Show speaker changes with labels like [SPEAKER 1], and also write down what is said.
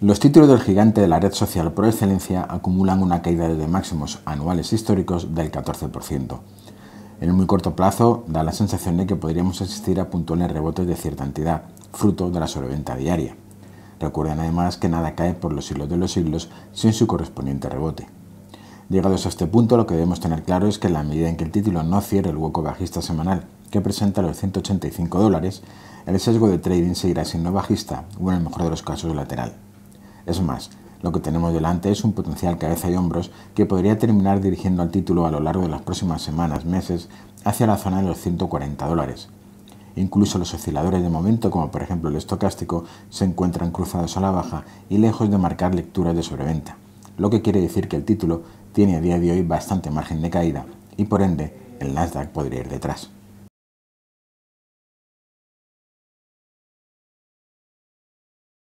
[SPEAKER 1] Los títulos del gigante de la red social por excelencia acumulan una caída de máximos anuales históricos del 14%. En un muy corto plazo da la sensación de que podríamos asistir a puntuales rebotes de cierta entidad, fruto de la sobreventa diaria. Recuerden además que nada cae por los siglos de los siglos sin su correspondiente rebote. Llegados a este punto, lo que debemos tener claro es que en la medida en que el título no cierre el hueco bajista semanal que presenta los 185 dólares, el sesgo de trading seguirá siendo bajista o en el mejor de los casos lateral. Es más, lo que tenemos delante es un potencial cabeza y hombros que podría terminar dirigiendo al título a lo largo de las próximas semanas, meses, hacia la zona de los 140 dólares. Incluso los osciladores de momento, como por ejemplo el estocástico, se encuentran cruzados a la baja y lejos de marcar lecturas de sobreventa, lo que quiere decir que el título tiene a día de hoy bastante margen de caída
[SPEAKER 2] y por ende el Nasdaq podría ir detrás.